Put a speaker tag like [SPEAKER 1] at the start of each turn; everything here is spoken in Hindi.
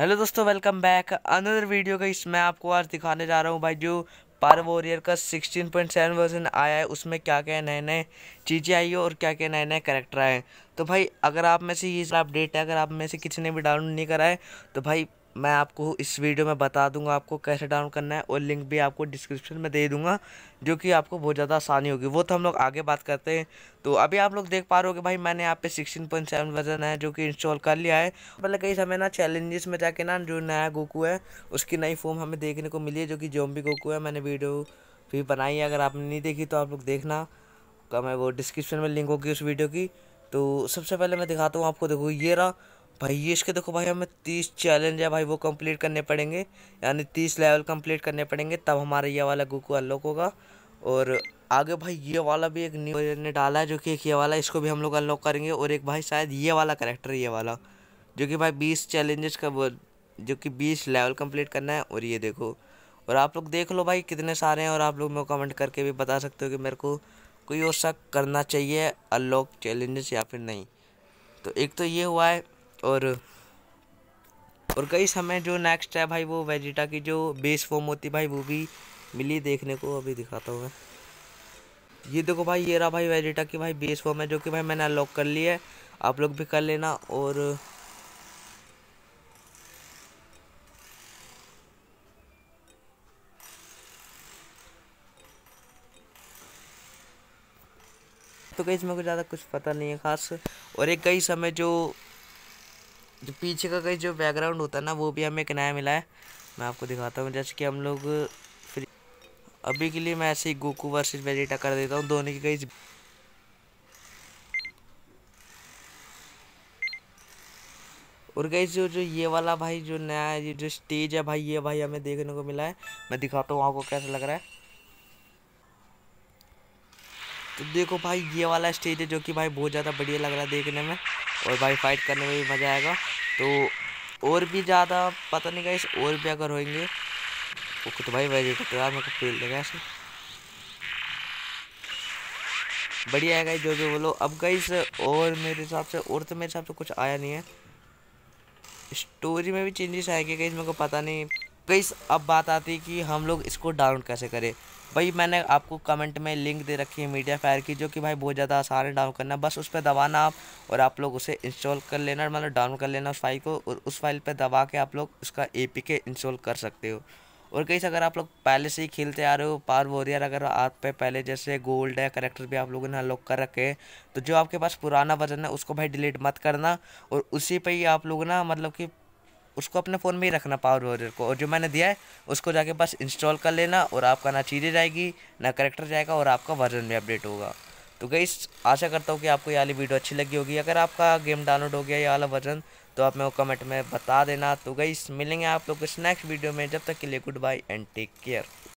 [SPEAKER 1] हेलो दोस्तों वेलकम बैक अनदर वीडियो का इसमें आपको आज दिखाने जा रहा हूँ भाई जो पार वॉरियर का 16.7 वर्जन आया है उसमें क्या क्या नए नए चीज़ें आई है और क्या क्या नए नए करेक्टर आए हैं तो भाई अगर आप में से ये अपडेट है अगर आप में से किसी ने भी डाउनलोड नहीं करा है तो भाई मैं आपको इस वीडियो में बता दूंगा आपको कैसे डाउन करना है और लिंक भी आपको डिस्क्रिप्शन में दे दूंगा जो कि आपको बहुत ज़्यादा आसानी होगी वो तो हम लोग आगे बात करते हैं तो अभी आप लोग देख पा रहे हो कि भाई मैंने यहाँ पे 16.7 वर्जन है जो कि इंस्टॉल कर लिया है मतलब कई समय ना चैलेंजेस में जाके ना जो नया गोकू है उसकी नई फॉर्म हमें देखने को मिली है जो कि जोम्बी गोकू है मैंने वीडियो भी बनाई है अगर आपने नहीं देखी तो आप लोग देखना कम तो है वो डिस्क्रिप्शन में लिंक होगी उस वीडियो की तो सबसे पहले मैं दिखाता हूँ आपको देखो ये रहा भाई ये इसके देखो भाई हमें तीस चैलेंज है भाई वो कंप्लीट करने पड़ेंगे यानी तीस लेवल कंप्लीट करने पड़ेंगे तब हमारा ये वाला गुकू अनलॉक होगा और आगे भाई ये वाला भी एक न्यू ने डाला है जो कि एक ये वाला इसको भी हम लोग अनलॉक करेंगे और एक भाई शायद ये वाला करेक्टर ये वाला जो कि भाई बीस चैलेंजेस का वो जो कि बीस लेवल कम्प्लीट करना है और ये देखो और आप लोग देख लो भाई कितने सारे हैं और आप लोग मेरे कमेंट करके भी बता सकते हो कि मेरे को कोई और शक करना चाहिए अनलॉक चैलेंजेस या फिर नहीं तो एक तो ये हुआ है और और कई समय जो नेक्स्ट है भाई वो वेजिटा की जो बेस फॉर्म होती भाई वो भी मिली देखने को अभी दिखाता हूँ मैं ये देखो भाई ये रहा भाई वेजिटा की भाई बेस फॉर्म है जो कि भाई मैंने अनलॉक कर लिया है आप लोग भी कर लेना और तो कहीं इसमें कुछ ज़्यादा कुछ पता नहीं है खास और एक कई समय जो जो पीछे का कहीं जो बैकग्राउंड होता है ना वो भी हमें एक नया मिला है मैं आपको दिखाता हूँ जैसे कि हम लोग फिर अभी के लिए मैं ऐसे ही गोकू वर्सेस वेजिटा कर देता हूँ दोनों की कहीं और गई जो जो ये वाला भाई जो नया ये जो स्टेज है भाई ये भाई हमें देखने को मिला है मैं दिखाता हूँ आपको कैसा लग रहा है तो देखो भाई ये वाला स्टेज है जो कि भाई बहुत ज़्यादा बढ़िया लग रहा है देखने में और भाई फाइट करने में भी मज़ा आएगा तो और भी ज़्यादा पता नहीं गाइस और भी अगर होएंगे वो तो भाई वैसे तो यार मेरे को फील देगा ऐसे बढ़िया है गाइस जो जो बोलो अब गाइस और मेरे हिसाब से और तो मेरे हिसाब से कुछ आया नहीं है स्टोरी में भी चेंजेस आएंगे गाइस मेरे को पता नहीं गाइस अब बात आती है कि हम लोग इसको डाउनलोड कैसे करें भाई मैंने आपको कमेंट में लिंक दे रखी है मीडिया फायर की जो कि भाई बहुत ज़्यादा आसान है डाउन करना बस उस पर दबाना आप और आप लोग उसे इंस्टॉल कर लेना मतलब डाउन कर लेना उस फाइल को और उस फाइल पर दबा के आप लोग उसका ए इंस्टॉल कर सकते हो और कहीं से अगर आप लोग पहले से ही खेलते आ रहे हो पार वॉरियर अगर आप पे पहले जैसे गोल्ड है करेक्टर भी आप लोगों ने अनलॉक कर रखे हैं तो जो आपके पास पुराना वर्जन है उसको भाई डिलीट मत करना और उसी पे ही आप लोग ना मतलब कि उसको अपने फ़ोन में ही रखना पावर वॉरियर को और जो मैंने दिया है उसको जाके बस इंस्टॉल कर लेना और आपका ना चीज़ें जाएगी ना करेक्टर जाएगा और आपका वर्जन भी अपडेट होगा तो गई आशा करता हूँ कि आपको ये वाली वीडियो अच्छी लगी होगी अगर आपका गेम डाउनलोड हो गया ये वाला वर्जन तो आप मेरे को कमेंट में बता देना तो गई मिलेंगे आप लोग इस नेक्स्ट वीडियो में जब तक के लिए goodbye and take care